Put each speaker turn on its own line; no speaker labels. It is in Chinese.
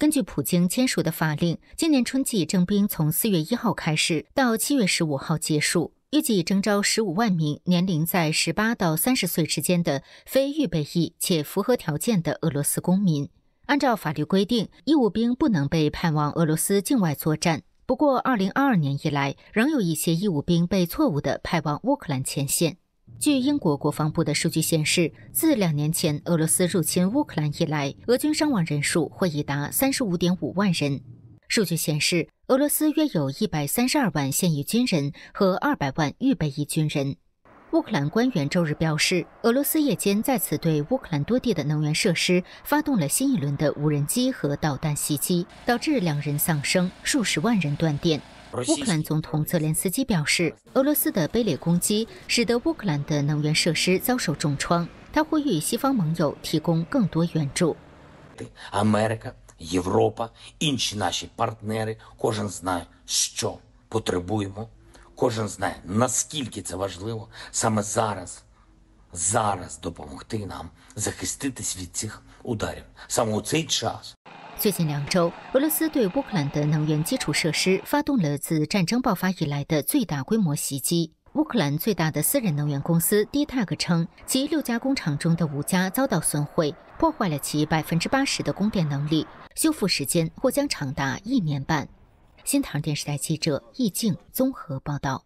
根据普京签署的法令，今年春季征兵从四月一号开始，到七月十五号结束，预计征召十五万名年龄在十八到三十岁之间的非预备役且符合条件的俄罗斯公民。按照法律规定，义务兵不能被派往俄罗斯境外作战。不过，二零二二年以来，仍有一些义务兵被错误的派往乌克兰前线。据英国国防部的数据显示，自两年前俄罗斯入侵乌克兰以来，俄军伤亡人数或已达三十五点五万人。数据显示，俄罗斯约有一百三十二万现役军人和二百万预备役军人。乌克兰官员周日表示，俄罗斯夜间再次对乌克兰多地的能源设施发动了新一轮的无人机和导弹袭击，导致两人丧生，数十万人断电。乌克兰总统泽连斯基表示，俄罗斯的卑劣攻击使得乌克兰的能源设施遭受重创。他呼吁西方盟友提供更多援助。
Америка, Європа, інші наші партнери, кожен знає, що потребуємо, кожен знає, наскільки це важливо саме зараз, зараз допомогти нам захиститись від цих ударів саме у цей час.
最近两周，俄罗斯对乌克兰的能源基础设施发动了自战争爆发以来的最大规模袭击。乌克兰最大的私人能源公司 d t a g 称，其六家工厂中的五家遭到损毁，破坏了其百分之八十的供电能力，修复时间或将长达一年半。新唐电视台记者易静综合报道。